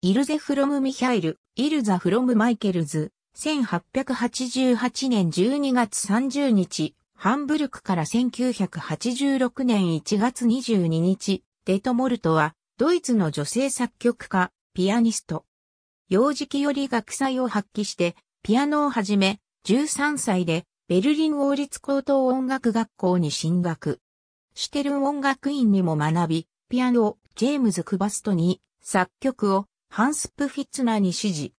イルゼ・フロム・ミヒャイル、イルザ・フロム・マイケルズ、1888年12月30日、ハンブルクから1986年1月22日、デト・モルトは、ドイツの女性作曲家、ピアニスト。幼児期より学祭を発揮して、ピアノをはじめ、13歳で、ベルリン王立高等音楽学校に進学。シュテルン音楽院にも学び、ピアノ、ジェームズ・クバストに、作曲を、ハンス・プフィッツナーに指示。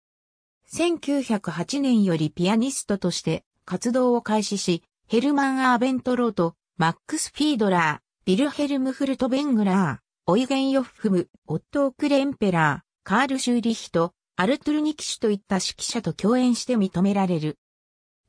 1908年よりピアニストとして活動を開始し、ヘルマン・アーベントロート、マックス・フィードラー、ビルヘルム・フルト・ベングラー、オイゲン・ヨッフム、オットー・クレンペラー、カール・シューリヒト、アルトゥルニキシュといった指揮者と共演して認められる。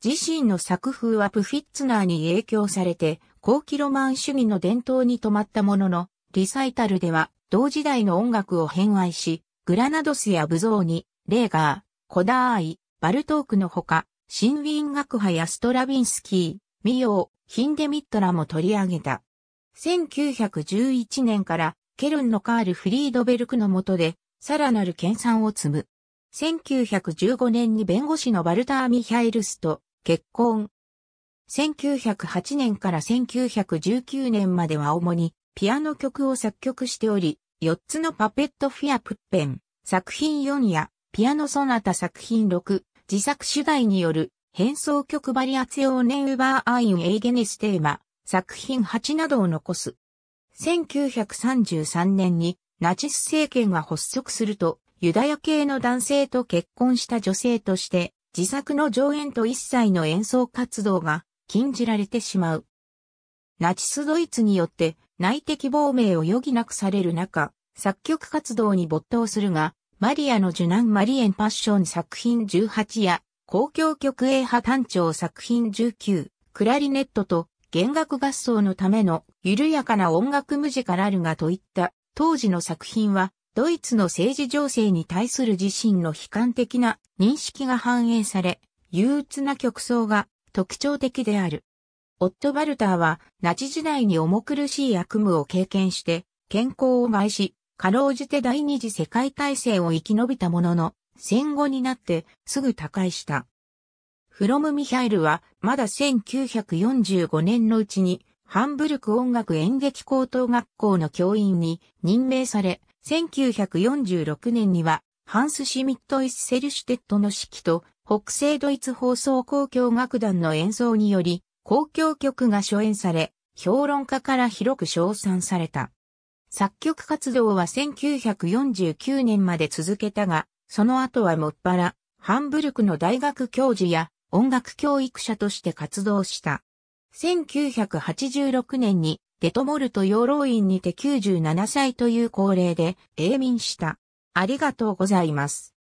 自身の作風はプフィッツナーに影響されて、後期ロマン主義の伝統に止まったものの、リサイタルでは同時代の音楽を偏愛し、グラナドスやブゾーニ、レーガー、コダーアイ、バルトークのほか、シンウィン学派やストラビンスキー、ミヨー、ヒンデミットらも取り上げた。1911年からケルンのカール・フリードベルクの下で、さらなる研鑽を積む。1915年に弁護士のバルター・ミヒャイルスと結婚。1908年から1919年までは主にピアノ曲を作曲しており、4つのパペットフィアプッペン、作品4や、ピアノソナタ作品6、自作主題による、変奏曲バリアツオーネンウバーアインエイゲネステーマ、作品8などを残す。1933年にナチス政権が発足すると、ユダヤ系の男性と結婚した女性として、自作の上演と一切の演奏活動が禁じられてしまう。ナチスドイツによって内的亡命を余儀なくされる中、作曲活動に没頭するが、マリアの受難マリエンパッション作品18や、公共曲営派単調作品19、クラリネットと弦楽合奏のための緩やかな音楽ムジカラルガといった当時の作品は、ドイツの政治情勢に対する自身の悲観的な認識が反映され、憂鬱な曲奏が特徴的である。オット・バルターは、ナチ時代に重苦しい悪夢を経験して、健康を害し、かろうじて第二次世界大戦を生き延びたものの、戦後になってすぐ他界した。フロム・ミハイルは、まだ1945年のうちに、ハンブルク音楽演劇高等学校の教員に任命され、1946年には、ハンス・シミット・イス・セルシュテットの指揮と、北西ドイツ放送交響楽団の演奏により、交響曲が初演され、評論家から広く称賛された。作曲活動は1949年まで続けたが、その後はもっぱら、ハンブルクの大学教授や音楽教育者として活動した。1986年にデトモルト養老院にて97歳という高齢で永眠した。ありがとうございます。